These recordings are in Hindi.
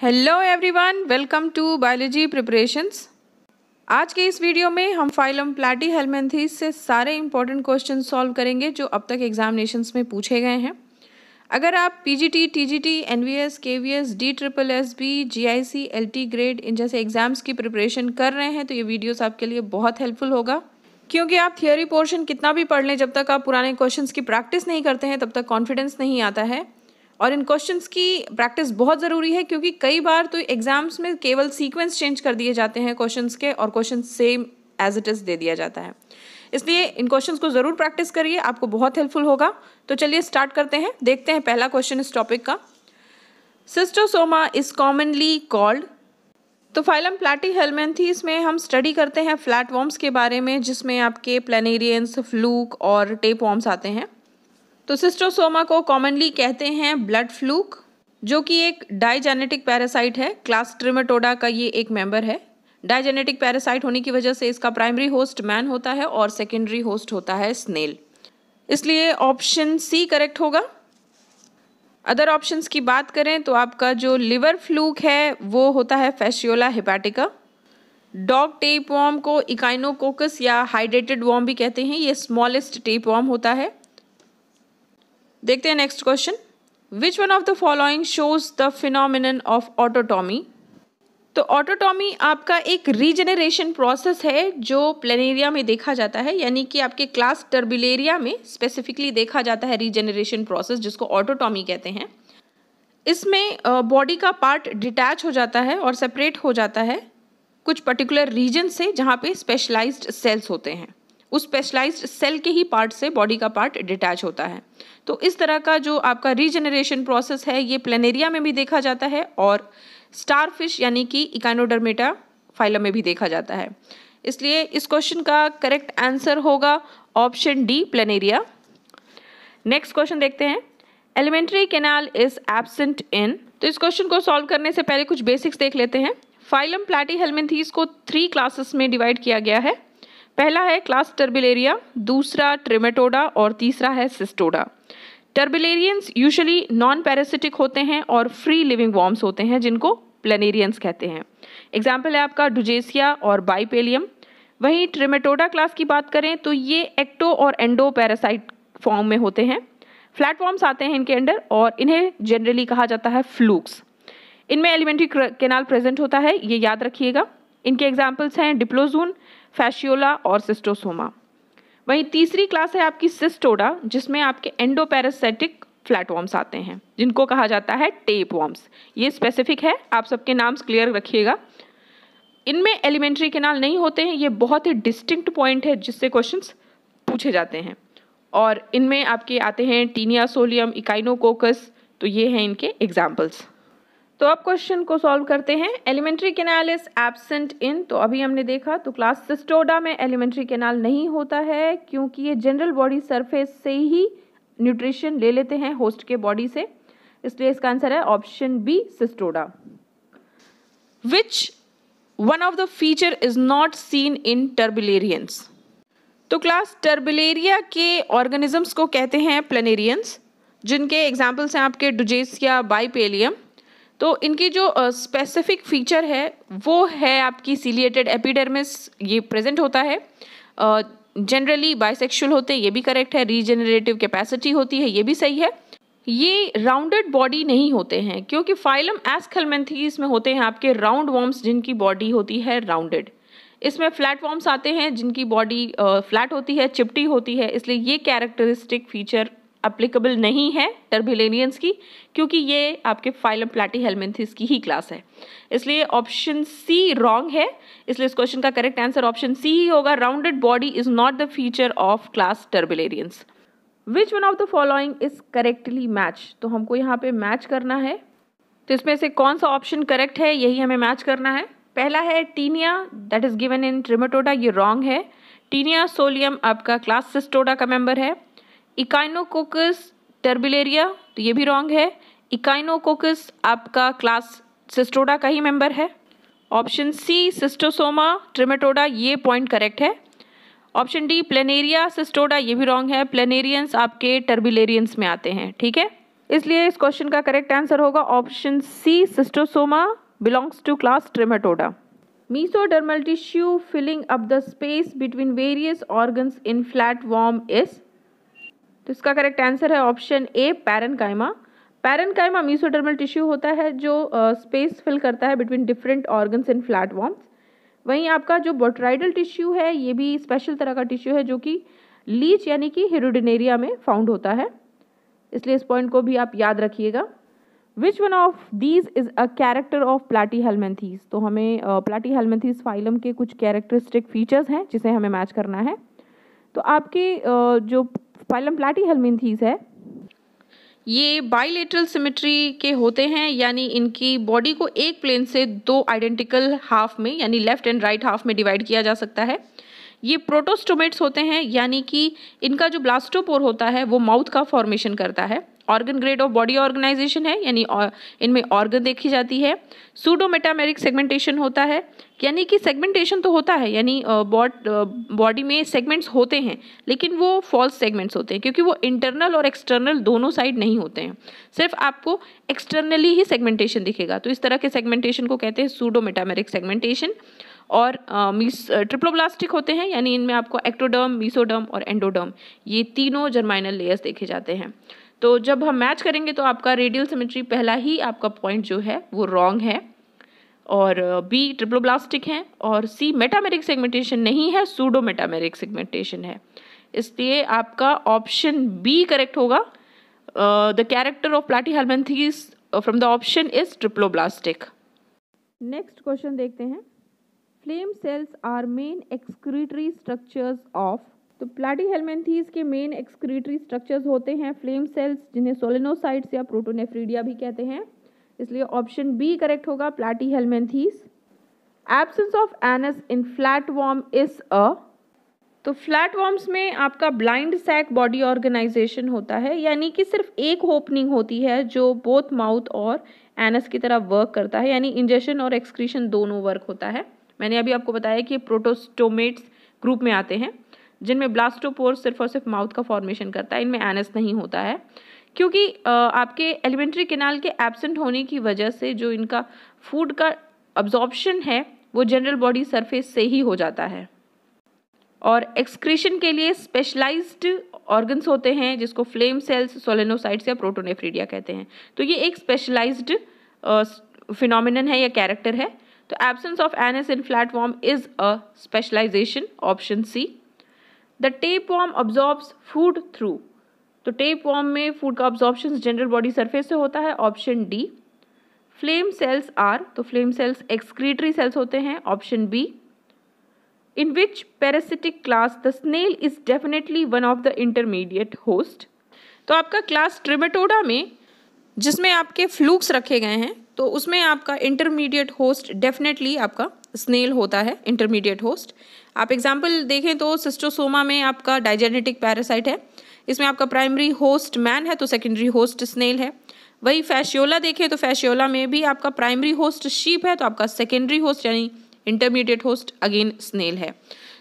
Hello everyone welcome to biology preparations आज के इस वीडियो में हम फाइलम प्लाटी हेलमेंथीस से सारे इंपॉर्टेंट क्वेश्चन सॉल्व करेंगे जो अब तक एग्जामिनेशंस में पूछे गए हैं अगर आप PGT, TGT, NVS, KVS, D triple S B GIC, LT grade इन जैसे एग्जाम्स की प्रिपरेशन कर रहे हैं तो ये वीडियोज आपके लिए बहुत हेल्पफुल होगा क्योंकि आप थियोरी पोर्शन कितना भी पढ़ लें जब तक आप पुराने क्वेश्चन की प्रैक्टिस नहीं करते हैं तब तक कॉन्फिडेंस नहीं आता है और इन क्वेश्चंस की प्रैक्टिस बहुत ज़रूरी है क्योंकि कई बार तो एग्ज़ाम्स में केवल सीक्वेंस चेंज कर दिए जाते हैं क्वेश्चंस के और question same as it is दे दिया जाता है इसलिए इन क्वेश्चंस को ज़रूर प्रैक्टिस करिए आपको बहुत हेल्पफुल होगा तो चलिए स्टार्ट करते हैं देखते हैं पहला क्वेश्चन इस टॉपिक का सिस्टोसोमा इज़ कॉमनली कॉल्ड तो फाइलम प्लाटी हेलमेंथीस में हम स्टडी करते हैं फ्लैट वॉर्म्स के बारे में जिसमें आपके प्लेनेरियंस फ्लूक और टेप वॉर्म्स आते हैं तो सिस्टोसोमा को कॉमनली कहते हैं ब्लड फ्लूक जो कि एक डायजेनेटिक पैरासाइट है क्लास ट्रिमेटोडा का ये एक मेंबर है डायजेनेटिक पैरासाइट होने की वजह से इसका प्राइमरी होस्ट मैन होता है और सेकेंडरी होस्ट होता है स्नेल इसलिए ऑप्शन सी करेक्ट होगा अदर ऑप्शंस की बात करें तो आपका जो लिवर फ्लूक है वो होता है fasciola hepatica dog tape worm को इकाइनोकोकस या हाइड्रेटेड वॉम भी कहते हैं ये स्मॉलेस्ट टेप वॉम होता है देखते हैं next question which one of the following shows the phenomenon of autotomy तो ऑटोटॉमी आपका एक रीजनरेशन प्रोसेस है जो प्लेनेरिया में देखा जाता है यानी कि आपके क्लास टर्बिलेरिया में स्पेसिफिकली देखा जाता है रीजनरेशन प्रोसेस जिसको ऑटोटॉमी कहते हैं इसमें बॉडी का पार्ट डिटैच हो जाता है और सेपरेट हो जाता है कुछ पर्टिकुलर रीजन से जहाँ पे स्पेशलाइज्ड सेल्स होते हैं उस स्पेशलाइज्ड सेल के ही पार्ट से बॉडी का पार्ट डिटैच होता है तो इस तरह का जो आपका रीजनरेशन प्रोसेस है ये प्लेनेरिया में भी देखा जाता है और स्टार फिश यानी कि इकानोडर्मेटा फाइलम में भी देखा जाता है इसलिए इस क्वेश्चन का करेक्ट आंसर होगा option D planaria next question देखते हैं alimentary canal is absent in तो इस क्वेश्चन को सॉल्व करने से पहले कुछ बेसिक्स देख लेते हैं फाइलम प्लाटी हेलमेंथीज को थ्री क्लासेस में डिवाइड किया गया है पहला है क्लास टर्बिलेरिया दूसरा ट्रिमेटोडा और तीसरा है cestoda turbellarians usually non parasitic होते हैं और फ्री लिविंग वॉर्म्स होते हैं जिनको प्लेनेरियंस कहते हैं एग्जाम्पल है आपका डुजेसिया और बाइपेलियम वहीं ट्रिमेटोडा क्लास की बात करें तो ये एक्टो और एंडो पैरासाइट फॉर्म में होते हैं प्लेटफॉर्म्स आते हैं इनके अंडर और इन्हें जनरली कहा जाता है फ्लूक्स इनमें एलिमेंट्री कैनाल प्रेजेंट होता है ये याद रखिएगा इनके एग्जाम्पल्स हैं डिप्लोजून फैशियोला और सिस्टोसोमा वहीं तीसरी क्लास है आपकी सिस्टोडा जिसमें आपके एंडोपैरासिटिक फ्लैटवॉर्म्स आते हैं जिनको कहा जाता है टेप वॉर्म्स ये स्पेसिफिक है आप सबके नाम्स क्लियर रखिएगा इनमें एलिमेंट्री केनाल नहीं होते हैं ये बहुत ही डिस्टिंक्ट पॉइंट है जिससे क्वेश्चन पूछे जाते हैं और इनमें आपके आते हैं टीनिया सोलियम इकाइनोकोकस तो ये हैं इनके एग्जाम्पल्स तो अब क्वेश्चन को सॉल्व करते हैं alimentary canal is absent in तो अभी हमने देखा तो क्लास सिस्टोडा में एलिमेंट्री केनाल नहीं होता है क्योंकि ये जनरल बॉडी सरफेस से ही न्यूट्रिशन ले लेते हैं होस्ट के बॉडी से इसलिए इसका आंसर है option B cestoda which one of the feature is not seen in turbellarians तो क्लास टर्बिलेरिया के ऑर्गेनिजम्स को कहते हैं प्लेनेरियंस जिनके एग्जाम्पल्स हैं आपके डुजेसिया बाईपेलियम तो इनकी जो स्पेसिफिक uh, फीचर है वो है आपकी सीलिएटेड एपिडर्मिस ये प्रेजेंट होता है जनरली uh, बाइसेक्शुअल होते हैं ये भी करेक्ट है रीजनरेटिव कैपेसिटी होती है ये भी सही है ये राउंडेड बॉडी नहीं होते हैं क्योंकि फाइलम एस्कलमेंथीज में होते हैं आपके राउंड वॉर्म्स जिनकी बॉडी होती है राउंडेड इसमें फ्लैट वॉर्म्स आते हैं जिनकी बॉडी फ्लैट uh, होती है चिपटी होती है इसलिए ये कैरेक्टरिस्टिक फीचर अप्लीकेबल नहीं है टर्बिलेनियंस की क्योंकि ये आपके फाइलम प्लाटी हेलमेंथिस की ही क्लास है इसलिए ऑप्शन सी रॉन्ग है इसलिए इस क्वेश्चन का करेक्ट आंसर ऑप्शन सी ही होगा rounded body is not the feature of class turbellarians which one of the following is correctly match तो हमको यहाँ पे मैच करना है तो इसमें से कौन सा ऑप्शन करेक्ट है यही हमें मैच करना है पहला है taenia that is given in trematoda ये रॉन्ग है टीनिया सोलियम आपका क्लास सिस्टोडा का मेंबर है इकाइनोकोकस टर्बिलेरिया तो ये भी रॉन्ग है इकाइनोकोकस आपका क्लास सिस्टोडा का ही मेंबर है ऑप्शन सी सिस्टोसोमा ट्रिमेटोडा ये पॉइंट करेक्ट है ऑप्शन डी प्लेनेरिया सिस्टोडा ये भी रॉन्ग है प्लेनेरियंस आपके टर्बिलेरियंस में आते हैं ठीक है इसलिए इस क्वेश्चन का करेक्ट आंसर होगा option C schistosoma belongs to class trematoda mesodermal tissue filling up the space between various organs in flat worm is तो इसका करेक्ट आंसर है option A parenchyma parenchyma mesodermal tissue होता है जो स्पेस uh, फिल करता है between different organs and flat worms वहीं आपका जो बोट्राइडल टिश्यू है ये भी स्पेशल तरह का टिश्यू है जो कि लीच यानी कि हिरोडिनेरिया में फाउंड होता है इसलिए इस पॉइंट को भी आप याद रखिएगा which one of these is a character of platyhelminthes तो हमें प्लाटी हेलमेंथीज फाइलम के कुछ कैरेक्टरिस्टिक फीचर्स हैं जिसे हमें मैच करना है तो आपके uh, जो फाइलम प्लाटी हेलमिंथीज है ये बाइलेटरल सिमेट्री के होते हैं यानी इनकी बॉडी को एक प्लेन से दो आइडेंटिकल हाफ में यानी लेफ्ट एंड राइट हाफ में डिवाइड किया जा सकता है ये प्रोटोस्टोमेट्स होते हैं यानी कि इनका जो ब्लास्टोपोर होता है वो माउथ का फॉर्मेशन करता है organ grade of body organization है यानी इनमें ऑर्गन देखी जाती है सूडोमेटामेरिक सेगमेंटेशन होता है यानी कि सेगमेंटेशन तो होता है यानी बॉडी में सेगमेंट्स होते हैं लेकिन वो फॉल्स सेगमेंट्स होते हैं क्योंकि वो इंटरनल और एक्सटर्नल दोनों साइड नहीं होते हैं सिर्फ आपको एक्सटर्नली ही सेगमेंटेशन दिखेगा तो इस तरह के सेगमेंटेशन को कहते हैं सूडोमेटामेरिक सेगमेंटेशन और ट्रिप्लोब्लास्टिक होते हैं यानी इनमें आपको एक्टोडर्म मीसोडर्म और एंडोडर्म ये तीनों जर्माइनल लेयर्स देखे जाते हैं तो जब हम मैच करेंगे तो आपका रेडियल सिमेट्री पहला ही आपका पॉइंट जो है वो रॉन्ग है और बी ट्रिप्लोब्लास्टिक है और सी मेटामेरिक सेगमेंटेशन नहीं है सूडो मेटामेरिक सेगमेंटेशन है इसलिए आपका ऑप्शन बी करेक्ट होगा the character of platyhelminthes from the option is triploblastic next question देखते हैं flame cells are main excretory structures of तो प्लाटी हेलमेंथीज के मेन एक्सक्रीटरी स्ट्रक्चर्स होते हैं फ्लेम सेल्स जिन्हें सोलेनोसाइट्स या प्रोटोनेफ्रीडिया भी कहते हैं इसलिए ऑप्शन बी करेक्ट होगा platyhelminthes absence of anus in flat worm is a तो फ्लैट वॉर्म्स में आपका ब्लाइंड सैक बॉडी ऑर्गेनाइजेशन होता है यानी कि सिर्फ एक ओपनिंग होती है जो बोथ माउथ और एनस की तरह वर्क करता है यानी इंजेशन और एक्सक्रीशन दोनों वर्क होता है मैंने अभी आपको बताया कि प्रोटोस्टोमेट्स ग्रुप में आते हैं जिनमें ब्लास्टोपोर सिर्फ और सिर्फ माउथ का फॉर्मेशन करता है इनमें एनस नहीं होता है क्योंकि आपके एलिमेंट्री केनाल के एबसेंट होने की वजह से जो इनका फूड का अब्जॉर्प्शन है वो जनरल बॉडी सरफेस से ही हो जाता है और एक्सक्रीशन के लिए स्पेशलाइज्ड ऑर्गन्स होते हैं जिसको फ्लेम सेल्स सोलेनोसाइट्स या प्रोटोनेफ्रीडिया कहते हैं तो ये एक स्पेशलाइज्ड uh, है या कैरेक्टर है तो absence of anus in flat worm is a specialization option C the tape worm absorbs food through तो टेप वॉर्म में फूड का ऑब्जॉर्बशन जनरल बॉडी सरफेस से होता है option D flame cells are तो फ्लेम सेल्स एक्सक्रीटरी सेल्स होते हैं option B in which parasitic class the snail is definitely one of the intermediate host तो आपका क्लास ट्रिमेटोडा में जिसमें आपके फ्लूक्स रखे गए हैं तो उसमें आपका इंटरमीडिएट होस्ट डेफिनेटली आपका स्नेल होता है इंटरमीडिएट होस्ट आप एग्जाम्पल देखें तो सिस्टोसोमा में आपका डाइजेनेटिक पैरासाइट है इसमें आपका प्राइमरी होस्ट मैन है तो सेकेंडरी होस्ट स्नेल है वही फैशियोला देखें तो फैशियोला में भी आपका प्राइमरी होस्ट शीप है तो आपका सेकेंडरी होस्ट यानी इंटरमीडिएट होस्ट अगेन स्नेल है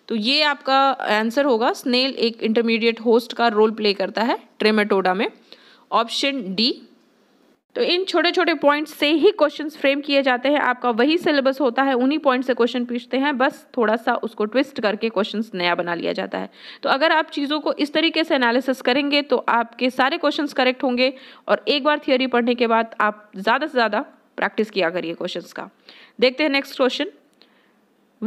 तो ये आपका आंसर होगा स्नेल एक इंटरमीडिएट होस्ट का रोल प्ले करता है ट्रेमेटोडा में ऑप्शन डी तो इन छोटे छोटे पॉइंट्स से ही क्वेश्चंस फ्रेम किए जाते हैं आपका वही सिलेबस होता है उन्हीं पॉइंट से क्वेश्चन पूछते हैं बस थोड़ा सा उसको ट्विस्ट करके क्वेश्चन नया बना लिया जाता है तो अगर आप चीज़ों को इस तरीके से एनालिसिस करेंगे तो आपके सारे क्वेश्चन करेक्ट होंगे और एक बार थियोरी पढ़ने के बाद आप ज़्यादा से ज़्यादा प्रैक्टिस किया करिए क्वेश्चन का देखते हैं next question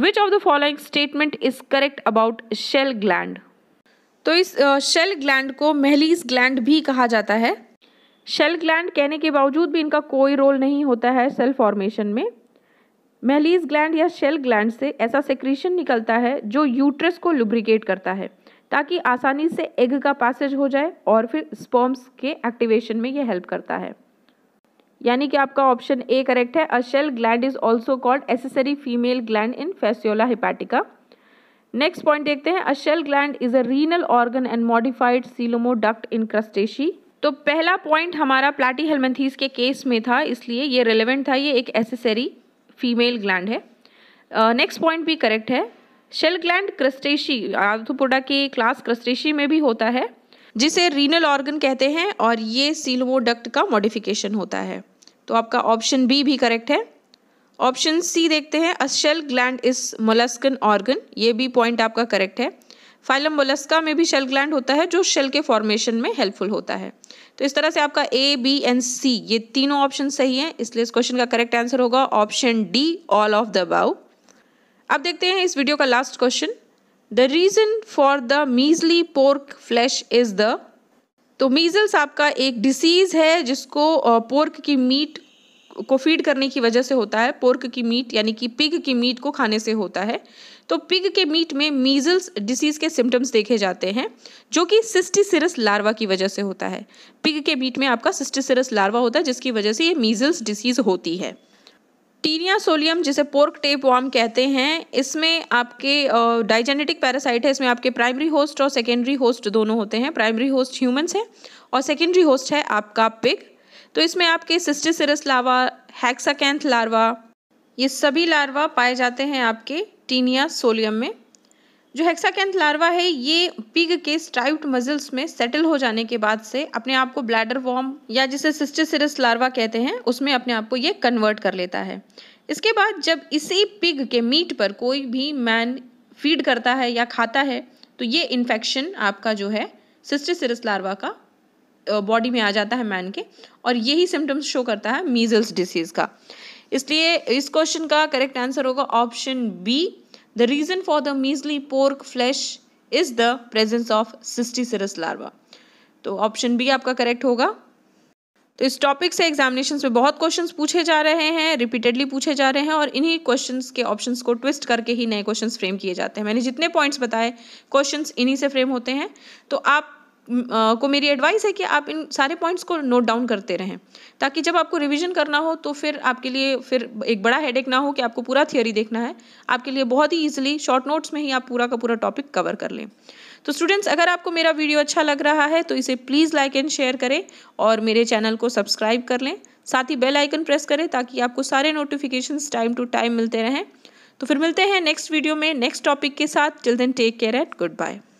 which of the following statement is correct about shell gland तो इस शेल ग्लैंड को मेहलीस ग्लैंड भी कहा जाता है शेल ग्लैंड कहने के बावजूद भी इनका कोई रोल नहीं होता है सेल फॉर्मेशन में महलीज ग्लैंड या शेल ग्लैंड से ऐसा सेक्रीशन निकलता है जो यूट्रस को लुब्रिकेट करता है ताकि आसानी से एग का पैसेज हो जाए और फिर स्पर्म्स के एक्टिवेशन में ये हेल्प करता है यानी कि आपका ऑप्शन ए करेक्ट है a shell gland is also called accessory female gland in fasciola hepatica next point देखते हैं a shell gland is a renal organ and modified coelomoduct in crustacea तो पहला पॉइंट हमारा प्लाटी हेलमेंथीज के केस में था इसलिए ये रेलिवेंट था ये एक एसेसरी फीमेल ग्लैंड है नेक्स्ट uh, पॉइंट भी करेक्ट है शेल ग्लैंड क्रस्टेशी आर्थोपोडा के क्लास क्रस्टेशी में भी होता है जिसे रीनल ऑर्गन कहते हैं और ये सीलोमोडक्ट का मॉडिफिकेशन होता है तो आपका ऑप्शन बी भी करेक्ट है ऑप्शन सी देखते हैं a shell gland is molluscan organ ये भी पॉइंट आपका करेक्ट है फाइलम मोलस्का में भी शेल ग्लैंड होता है जो शेल के फॉर्मेशन में हेल्पफुल होता है तो इस तरह से आपका ए बी एंड सी ये तीनों ऑप्शन सही हैं इसलिए इस क्वेश्चन का करेक्ट आंसर होगा option D all of the above अब देखते हैं इस वीडियो का last question the reason for the measly pork flesh is the तो मीजल्स आपका एक डिसीज़ है जिसको पोर्क की मीट को फीड करने की वजह से होता है पोर्क की मीट यानी कि पिग की मीट को खाने से होता है तो पिग के मीट में मीजल्स डिसीज के सिम्टम्स देखे जाते हैं जो कि सिस्टिसिरस लार्वा की वजह से होता है पिग के मीट में आपका सिस्टिसिरस लार्वा होता है जिसकी वजह से ये मीजल्स डिसीज होती है टीनिया सोलियम जिसे पोर्क टेप वाम कहते हैं इसमें आपके डाइजेनेटिक पैरासाइट है इसमें आपके प्राइमरी होस्ट और सेकेंडरी होस्ट दोनों होते हैं प्राइमरी होस्ट ह्यूमंस है और सेकेंडरी होस्ट है आपका पिग तो इसमें आपके सिस्टिसिरस लार्वा हैक्साकैंथ लार्वा ये सभी लार्वा पाए जाते हैं आपके टीन या सोलियम में जो हेक्साकेंथ लार्वा है ये पिग के स्ट्राइप्ड मजल्स में सेटल हो जाने के बाद से अपने आप को ब्लैडर वॉर्म या जिसे सिस्टेसिरस लार्वा कहते हैं उसमें अपने आप को ये कन्वर्ट कर लेता है इसके बाद जब इसी पिग के मीट पर कोई भी मैन फीड करता है या खाता है तो ये इन्फेक्शन आपका जो है सिस्टेसिरस लार्वा का बॉडी में आ जाता है मैन के और यही सिम्टम्स शो करता है मीजल्स डिसीज़ का इसलिए इस क्वेश्चन का करेक्ट आंसर होगा option B The reason for the measly pork flesh is the presence of cysticerus larva. तो ऑप्शन बी आपका करेक्ट होगा तो इस टॉपिक से एग्जामिनेशन में बहुत क्वेश्चन पूछे जा रहे हैं रिपीटेडली पूछे जा रहे हैं और इन्हीं क्वेश्चन के ऑप्शन को ट्विस्ट करके ही नए क्वेश्चन फ्रेम किए जाते हैं मैंने जितने पॉइंट्स बताए क्वेश्चन इन्हीं से फ्रेम होते हैं तो आप को मेरी एडवाइस है कि आप इन सारे पॉइंट्स को नोट डाउन करते रहें ताकि जब आपको रिवीजन करना हो तो फिर आपके लिए फिर एक बड़ा हेडेक ना हो कि आपको पूरा थियोरी देखना है आपके लिए बहुत ही ईजिली शॉर्ट नोट्स में ही आप पूरा का पूरा टॉपिक कवर कर लें तो स्टूडेंट्स अगर आपको मेरा वीडियो अच्छा लग रहा है तो इसे प्लीज़ लाइक एंड शेयर करें और मेरे चैनल को सब्सक्राइब कर लें साथ ही बेल आइकन प्रेस करें ताकि आपको सारे नोटिफिकेशंस टाइम टू टाइम मिलते रहें तो फिर मिलते हैं नेक्स्ट वीडियो में नेक्स्ट टॉपिक के साथ children take care at good bye